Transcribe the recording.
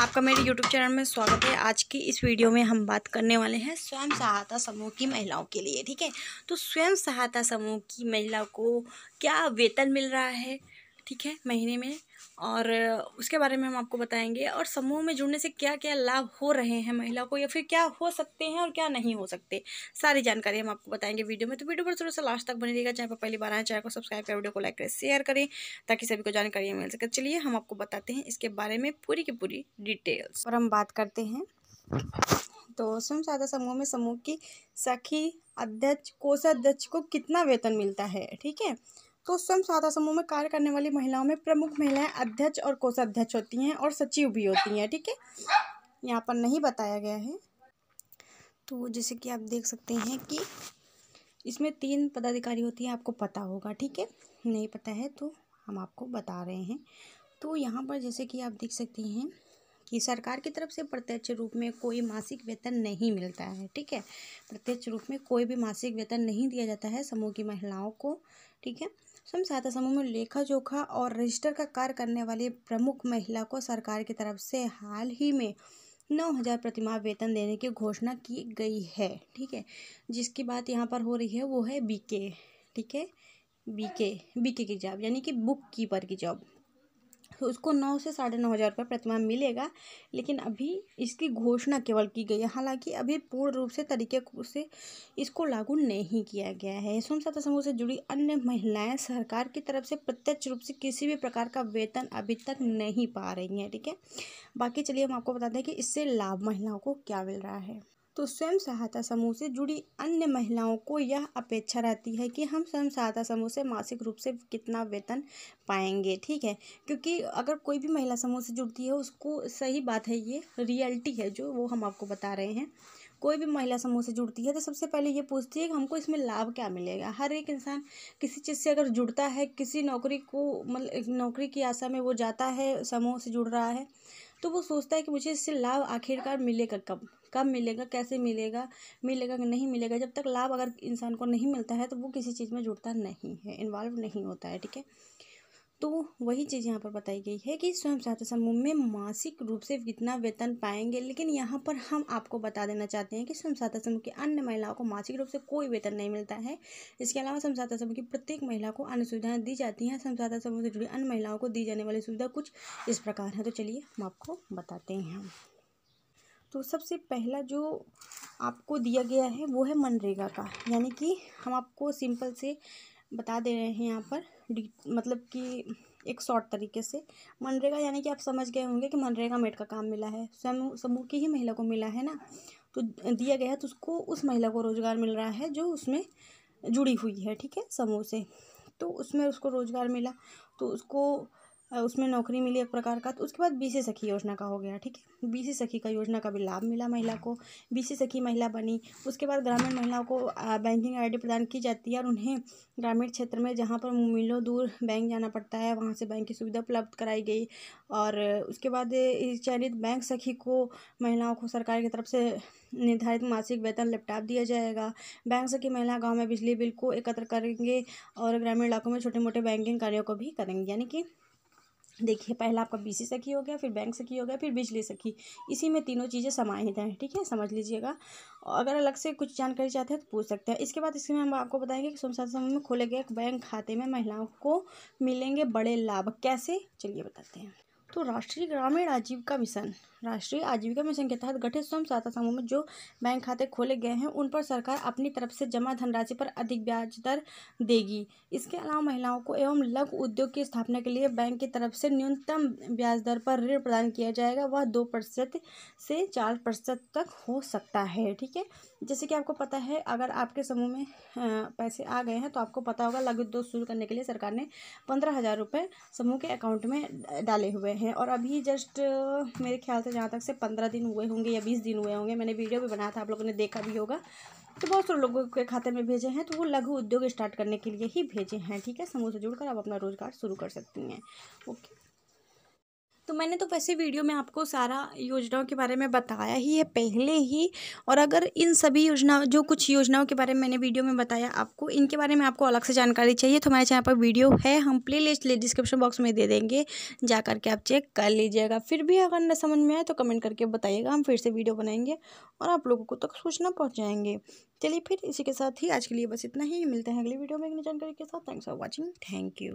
आपका मेरे YouTube channel में स्वागत है आज की इस वीडियो में हम बात करने वाले हैं स्वयं सहायता समूह की महिलाओं के लिए ठीक है तो स्वयं सहायता समूह की महिला को क्या वेतन मिल रहा है ठीक है महीने में और उसके बारे में हम आपको बताएंगे और समूह में जुड़ने से क्या क्या लाभ हो रहे हैं महिला को या फिर क्या हो सकते हैं और क्या नहीं हो सकते सारी जानकारी हम आपको बताएंगे वीडियो में तो वीडियो पर थोड़ा सा लास्ट तक बने रहेगा चाहे पर पहली बार आए चाहे को सब्सक्राइब करें वीडियो को लाइक करें शेयर करें ताकि सभी को जानकारी मिल सके चलिए हम आपको बताते हैं इसके बारे में पूरी की पूरी डिटेल्स और हम बात करते हैं तो स्वयं सहायता समूह में समूह की सखी अध्यक्ष कोषाध्यक्ष को कितना वेतन मिलता है ठीक है तो स्वयं साधा समूह में कार्य करने वाली महिलाओं में प्रमुख महिलाएं अध्यक्ष और कोषाध्यक्ष होती हैं और सचिव भी होती हैं ठीक है यहाँ पर नहीं बताया गया है तो जैसे कि आप देख सकते हैं कि इसमें तीन पदाधिकारी होती हैं आपको पता होगा ठीक है नहीं पता है तो हम आपको बता रहे हैं तो यहाँ पर जैसे कि आप देख सकते हैं कि सरकार की तरफ से प्रत्यक्ष रूप में कोई मासिक वेतन नहीं मिलता है ठीक है प्रत्यक्ष रूप में कोई भी मासिक वेतन नहीं दिया जाता है समूह की महिलाओं को ठीक है स्वयं सहायता समूह में लेखा जोखा और रजिस्टर का कार्य करने वाली प्रमुख महिला को सरकार की तरफ से हाल ही में नौ हज़ार प्रतिमाह वेतन देने की घोषणा की गई है ठीक है जिसकी बात यहाँ पर हो रही है वो है बीके ठीक है बीके बीके की जॉब यानी कि बुक कीपर की जॉब उसको नौ से साढ़े नौ हज़ार रुपये प्रतिमा मिलेगा लेकिन अभी इसकी घोषणा केवल की गई है हालांकि अभी पूर्ण रूप से तरीके से इसको लागू नहीं किया गया है स्वयं सहायता समूह से जुड़ी अन्य महिलाएं सरकार की तरफ से प्रत्यक्ष रूप से किसी भी प्रकार का वेतन अभी तक नहीं पा रही हैं ठीक है बाकी चलिए हम आपको बता दें कि इससे लाभ महिलाओं को क्या मिल रहा है तो स्वयं सहायता समूह से जुड़ी अन्य महिलाओं को यह अपेक्षा रहती है कि हम स्वयं सहायता समूह से मासिक रूप से कितना वेतन पाएंगे ठीक है क्योंकि अगर कोई भी महिला समूह से जुड़ती है उसको सही बात है ये रियलिटी है जो वो हम आपको बता रहे हैं कोई भी महिला समूह से जुड़ती है तो सबसे पहले ये पूछती है कि हमको इसमें लाभ क्या मिलेगा हर एक इंसान किसी चीज़ से अगर जुड़ता है किसी नौकरी को मतलब नौकरी की आशा में वो जाता है समूह से जुड़ रहा है तो वो सोचता है कि मुझे इससे लाभ आखिरकार मिलेगा कब कब मिलेगा कैसे मिलेगा मिलेगा कि नहीं मिलेगा जब तक लाभ अगर इंसान को नहीं मिलता है तो वो किसी चीज़ में जुड़ता नहीं है इन्वॉल्व नहीं होता है ठीक है तो वही चीज़ यहाँ पर बताई गई है कि स्वयं सहायता समूह में मासिक रूप से कितना वेतन पाएंगे लेकिन यहाँ पर हम आपको बता देना चाहते हैं कि स्वयं सहायता समूह की अन्य महिलाओं को मासिक रूप से कोई वेतन नहीं मिलता है इसके अलावा स्वयं सहायता समूह की प्रत्येक महिला को अन्य सुविधाएँ दी जाती हैं स्वयं सहायता समूह से जुड़ी अन्य महिलाओं को दी जाने वाली सुविधा कुछ इस प्रकार है तो चलिए हम आपको बताते हैं तो सबसे पहला जो आपको दिया गया है वो है मनरेगा का यानी कि हम आपको सिंपल से बता दे रहे हैं यहाँ पर डी मतलब कि एक शॉर्ट तरीके से मनरेगा यानी कि आप समझ गए होंगे कि मनरेगा मेट का काम मिला है समूह समूह की ही महिला को मिला है ना तो दिया गया है तो उसको उस महिला को रोज़गार मिल रहा है जो उसमें जुड़ी हुई है ठीक है समूह से तो उसमें उसको रोज़गार मिला तो उसको उसमें नौकरी मिली एक प्रकार का तो उसके बाद बी सखी योजना का हो गया ठीक है सी सखी का योजना का भी लाभ मिला महिला को सी सखी महिला बनी उसके बाद ग्रामीण महिलाओं को बैंकिंग आईडी प्रदान की जाती है और उन्हें ग्रामीण क्षेत्र में जहाँ पर मिलों दूर बैंक जाना पड़ता है वहाँ से बैंक की सुविधा उपलब्ध कराई गई और उसके बाद चयनित बैंक सखी को महिलाओं को सरकार की तरफ से निर्धारित मासिक वेतन लैपटॉप दिया जाएगा बैंक सखी महिला गाँव में बिजली बिल को एकत्र करेंगे और ग्रामीण इलाकों में छोटे मोटे बैंकिंग कार्यों को भी करेंगे यानी कि देखिए पहला आपका बी सी सखी हो गया फिर बैंक सखी हो गया फिर बिजली सखी इसी में तीनों चीज़ें समाहित हैं ठीक है समझ लीजिएगा और अगर अलग से कुछ जानकारी चाहते हैं तो पूछ सकते हैं इसके बाद इसमें हम आपको बताएंगे कि सोमसार समय में खोले गए बैंक खाते में महिलाओं को मिलेंगे बड़े लाभ कैसे चलिए बताते हैं तो राष्ट्रीय ग्रामीण आजीविका मिशन राष्ट्रीय आजीविका मिशन के तहत गठित स्वयं सहायता समूह में जो बैंक खाते खोले गए हैं उन पर सरकार अपनी तरफ से जमा धनराशि पर अधिक ब्याज दर देगी इसके अलावा महिलाओं को एवं लघु उद्योग की स्थापना के लिए बैंक की तरफ से न्यूनतम ब्याज दर पर ऋण प्रदान किया जाएगा वह दो प्रतिशत से चार प्रतिशत तक हो सकता है ठीक है जैसे कि आपको पता है अगर आपके समूह में पैसे आ गए हैं तो आपको पता होगा लघु उद्योग शुरू करने के लिए सरकार ने पंद्रह हज़ार रुपये समूह के अकाउंट में डाले हुए हैं हैं और अभी जस्ट मेरे ख्याल से जहाँ तक से पंद्रह दिन हुए होंगे या बीस दिन हुए होंगे मैंने वीडियो भी बनाया था आप लोगों ने देखा भी होगा तो बहुत सारे लोगों के खाते में भेजे हैं तो वो लघु उद्योग स्टार्ट करने के लिए ही भेजे हैं ठीक है समूह से जुड़कर आप अपना रोज़गार शुरू कर सकती हैं ओके तो मैंने तो वैसे वीडियो में आपको सारा योजनाओं के बारे में बताया ही है पहले ही और अगर इन सभी योजना जो कुछ योजनाओं के बारे में मैंने वीडियो में बताया आपको इनके बारे में आपको अलग से जानकारी चाहिए तो हमारे चैनल पर वीडियो है हम प्ले लिस्ट डिस्क्रिप्शन बॉक्स में दे देंगे जा करके आप चेक कर लीजिएगा फिर भी अगर न समझ में आए तो कमेंट करके बताइएगा हम फिर से वीडियो बनाएंगे और आप लोगों को तक तो सूचना पहुँचाएँगे चलिए फिर इसी के साथ ही आज के लिए बस इतना ही मिलते हैं अगली वीडियो में एक जानकारी के साथ thanks for watching thank you